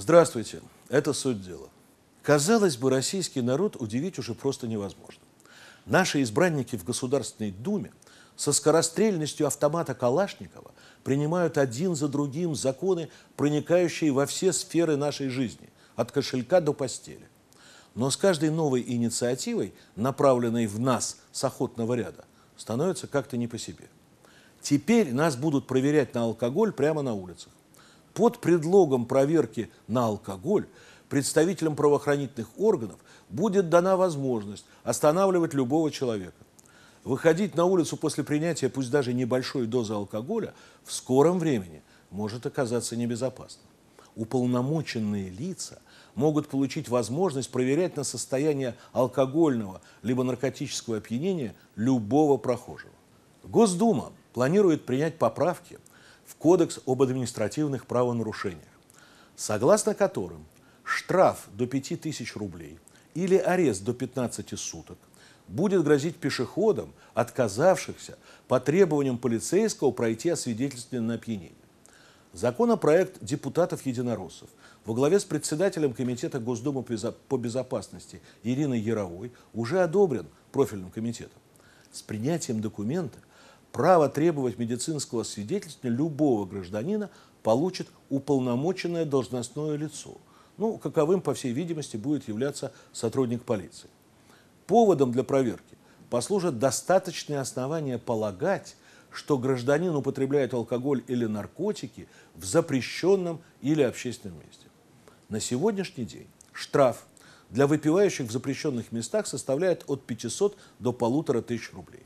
Здравствуйте, это суть дела. Казалось бы, российский народ удивить уже просто невозможно. Наши избранники в Государственной Думе со скорострельностью автомата Калашникова принимают один за другим законы, проникающие во все сферы нашей жизни, от кошелька до постели. Но с каждой новой инициативой, направленной в нас с охотного ряда, становится как-то не по себе. Теперь нас будут проверять на алкоголь прямо на улицах. Под предлогом проверки на алкоголь представителям правоохранительных органов будет дана возможность останавливать любого человека. Выходить на улицу после принятия, пусть даже небольшой дозы алкоголя, в скором времени может оказаться небезопасно. Уполномоченные лица могут получить возможность проверять на состояние алкогольного либо наркотического опьянения любого прохожего. Госдума планирует принять поправки – в Кодекс об административных правонарушениях, согласно которым штраф до 5000 рублей или арест до 15 суток будет грозить пешеходам, отказавшихся по требованиям полицейского пройти освидетельствование на опьянение. Законопроект депутатов-единороссов во главе с председателем Комитета Госдумы по безопасности Ириной Яровой уже одобрен профильным комитетом. С принятием документа Право требовать медицинского свидетельства любого гражданина получит уполномоченное должностное лицо. Ну, каковым, по всей видимости, будет являться сотрудник полиции. Поводом для проверки послужат достаточные основания полагать, что гражданин употребляет алкоголь или наркотики в запрещенном или общественном месте. На сегодняшний день штраф для выпивающих в запрещенных местах составляет от 500 до 1500 рублей.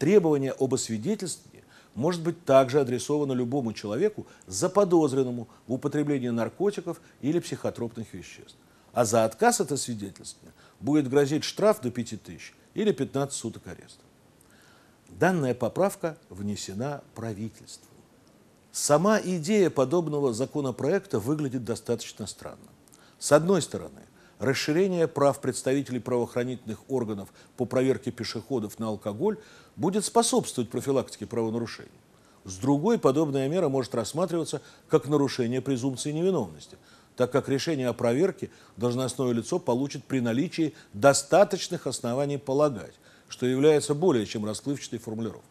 Требование об освидетельствовании может быть также адресовано любому человеку, заподозренному в употреблении наркотиков или психотропных веществ. А за отказ от освидетельствования будет грозить штраф до 5000 или 15 суток ареста. Данная поправка внесена правительством. Сама идея подобного законопроекта выглядит достаточно странно. С одной стороны, Расширение прав представителей правоохранительных органов по проверке пешеходов на алкоголь будет способствовать профилактике правонарушений. С другой, подобная мера может рассматриваться как нарушение презумпции невиновности, так как решение о проверке должностное лицо получит при наличии достаточных оснований полагать, что является более чем расплывчатой формулировкой.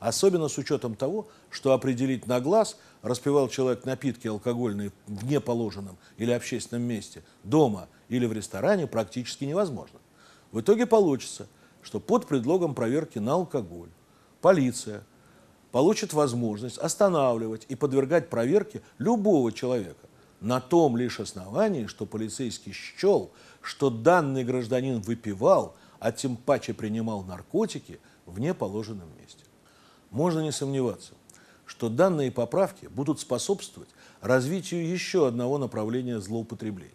Особенно с учетом того, что определить на глаз, распивал человек напитки алкогольные в неположенном или общественном месте, дома или в ресторане, практически невозможно. В итоге получится, что под предлогом проверки на алкоголь полиция получит возможность останавливать и подвергать проверке любого человека на том лишь основании, что полицейский счел, что данный гражданин выпивал, а тем паче принимал наркотики в неположенном месте. Можно не сомневаться, что данные поправки будут способствовать развитию еще одного направления злоупотребления.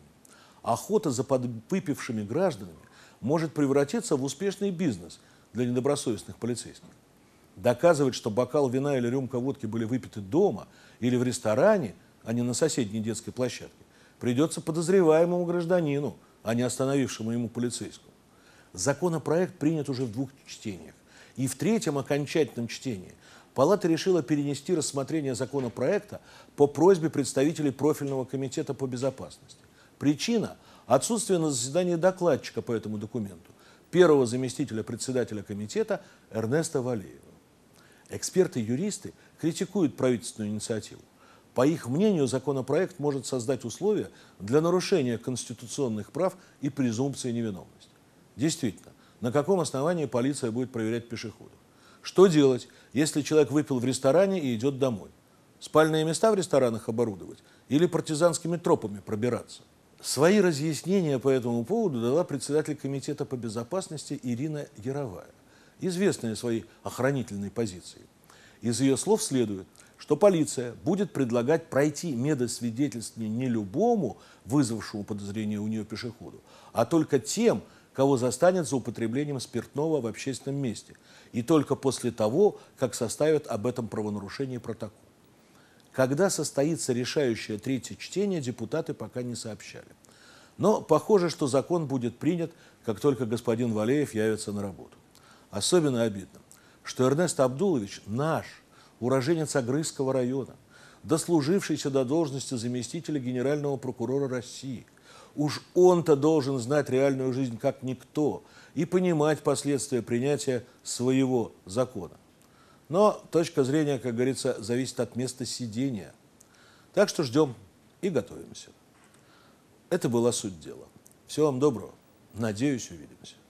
Охота за подвыпившими гражданами может превратиться в успешный бизнес для недобросовестных полицейских. Доказывать, что бокал вина или рюмка водки были выпиты дома или в ресторане, а не на соседней детской площадке, придется подозреваемому гражданину, а не остановившему ему полицейскому. Законопроект принят уже в двух чтениях. И в третьем окончательном чтении Палата решила перенести рассмотрение законопроекта по просьбе представителей профильного комитета по безопасности. Причина – отсутствие на заседании докладчика по этому документу, первого заместителя председателя комитета Эрнеста Валеева. Эксперты-юристы критикуют правительственную инициативу. По их мнению, законопроект может создать условия для нарушения конституционных прав и презумпции невиновности. Действительно, на каком основании полиция будет проверять пешеходов? Что делать, если человек выпил в ресторане и идет домой? Спальные места в ресторанах оборудовать или партизанскими тропами пробираться? Свои разъяснения по этому поводу дала председатель Комитета по безопасности Ирина Яровая, известная своей охранительной позицией. Из ее слов следует, что полиция будет предлагать пройти медосвидетельствование не любому вызвавшему подозрение у нее пешеходу, а только тем, кого застанет за употреблением спиртного в общественном месте, и только после того, как составят об этом правонарушении протокол. Когда состоится решающее третье чтение, депутаты пока не сообщали. Но похоже, что закон будет принят, как только господин Валеев явится на работу. Особенно обидно, что Эрнест Абдулович наш, уроженец Агрызского района, дослужившийся до должности заместителя генерального прокурора России – Уж он-то должен знать реальную жизнь как никто и понимать последствия принятия своего закона. Но точка зрения, как говорится, зависит от места сидения. Так что ждем и готовимся. Это была суть дела. Всего вам доброго. Надеюсь, увидимся.